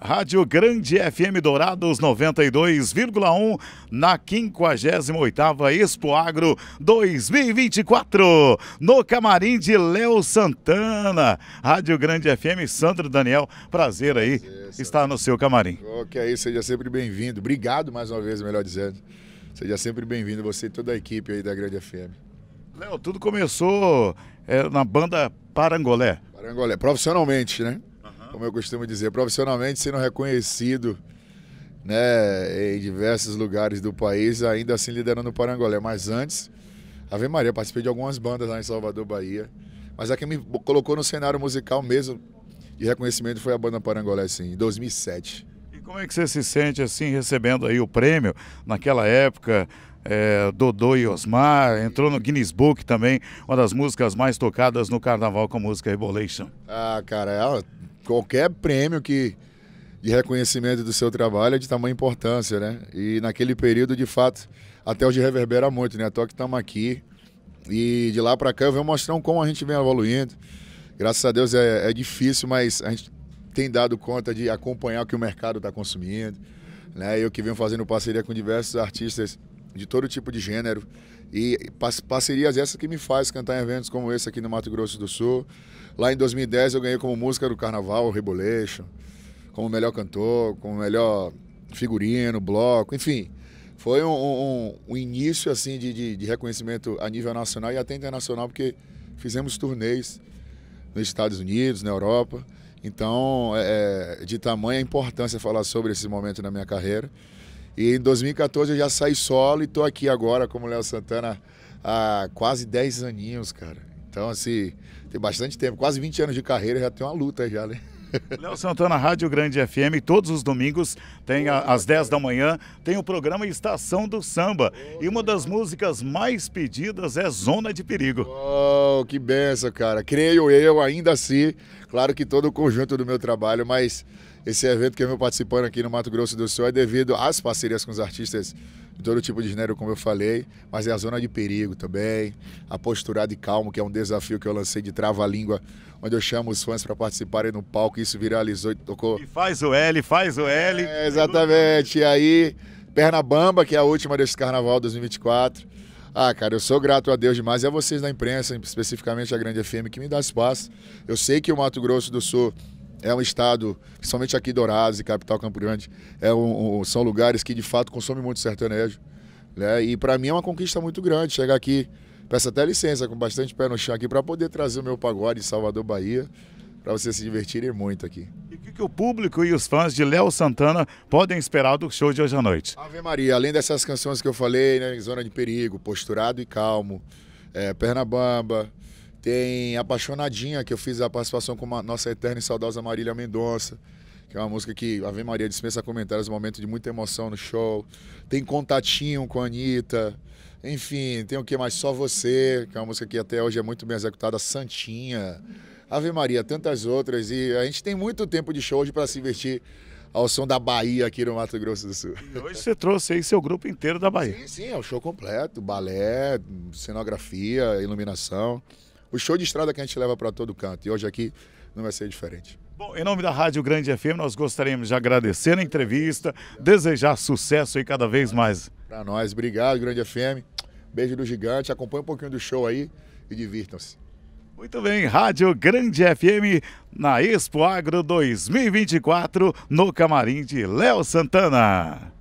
Rádio Grande FM Dourados 92,1 na 58 Expo Agro 2024 no camarim de Léo Santana. Rádio Grande FM Sandro Daniel, prazer aí prazer, estar no seu camarim. Ok, aí seja sempre bem-vindo. Obrigado mais uma vez, melhor dizendo. Seja sempre bem-vindo você e toda a equipe aí da Grande FM. Léo, tudo começou é, na banda Parangolé. Parangolé, profissionalmente, né? como eu costumo dizer, profissionalmente sendo reconhecido né, em diversos lugares do país, ainda assim liderando o Parangolé. Mas antes, Ave Maria, participei de algumas bandas lá em Salvador, Bahia. Mas a que me colocou no cenário musical mesmo de reconhecimento foi a banda Parangolé, sim, em 2007. E como é que você se sente assim, recebendo aí o prêmio naquela época? É, Dodô e Osmar, entrou no Guinness Book também, uma das músicas mais tocadas no carnaval com a música Revolution. Ah, cara, é qualquer prêmio que de reconhecimento do seu trabalho é de tamanha importância, né? E naquele período, de fato, até hoje reverbera muito, né? Até que estamos aqui. E de lá para cá eu venho mostrando como a gente vem evoluindo. Graças a Deus é, é difícil, mas a gente tem dado conta de acompanhar o que o mercado está consumindo. Né? Eu que venho fazendo parceria com diversos artistas de todo tipo de gênero. E parcerias essas que me faz cantar em eventos como esse aqui no Mato Grosso do Sul. Lá em 2010 eu ganhei como música do carnaval o Rebolation, como melhor cantor, como melhor figurino, bloco, enfim. Foi um, um, um início assim de, de, de reconhecimento a nível nacional e até internacional, porque fizemos turnês nos Estados Unidos, na Europa. Então, é, é de tamanha importância falar sobre esse momento na minha carreira. E em 2014 eu já saí solo e tô aqui agora como Léo Santana há quase 10 aninhos, cara. Então, assim, tem bastante tempo, quase 20 anos de carreira, já tem uma luta já, né? Léo Santana, Rádio Grande FM, todos os domingos, tem a, às 10 da manhã, tem o programa Estação do Samba. E uma das músicas mais pedidas é Zona de Perigo. Oh, que benção, cara. Creio eu, ainda assim, claro que todo o conjunto do meu trabalho, mas esse evento que eu venho participando aqui no Mato Grosso do Sul é devido às parcerias com os artistas todo tipo de gênero, como eu falei, mas é a zona de perigo também, a postura e calmo, que é um desafio que eu lancei de trava-língua, onde eu chamo os fãs para participarem no palco, e isso viralizou e tocou. E faz o L, faz o L. É, exatamente. E aí, Perna Bamba, que é a última desse carnaval 2024. Ah, cara, eu sou grato a Deus demais e a vocês da imprensa, especificamente a Grande FM, que me dá espaço. Eu sei que o Mato Grosso do Sul é um estado, principalmente aqui Dourados e capital Campo Grande, é um, um, são lugares que de fato consomem muito sertanejo. Né? E para mim é uma conquista muito grande chegar aqui. Peço até licença, com bastante pé no chão aqui, para poder trazer o meu pagode em Salvador, Bahia, para vocês se divertirem muito aqui. E o que, que, o público e os fãs de Léo Santana podem esperar do show de hoje à noite? Ave Maria, além dessas canções que eu falei, né? Zona de Perigo, Posturado e Calmo, é, Perna Bamba, tem Apaixonadinha, que eu fiz a participação com a nossa eterna e saudosa Marília Mendonça, que é uma música que Ave Maria dispensa comentários, um momento de muita emoção no show. Tem Contatinho com a Anitta. Enfim, tem o que mais? Só Você, que é uma música que até hoje é muito bem executada. Santinha, Ave Maria, tantas outras. E a gente tem muito tempo de show hoje para se investir ao som da Bahia aqui no Mato Grosso do Sul. E hoje você trouxe aí seu grupo inteiro da Bahia. Sim, sim, é o show completo, balé, cenografia, iluminação o show de estrada que a gente leva para todo canto. E hoje aqui não vai ser diferente. Bom, em nome da Rádio Grande FM, nós gostaríamos de agradecer a entrevista, desejar sucesso aí cada vez mais. Para nós, obrigado, Grande FM. Beijo do gigante, acompanhe um pouquinho do show aí e divirtam-se. Muito bem, Rádio Grande FM na Expo Agro 2024, no camarim de Léo Santana.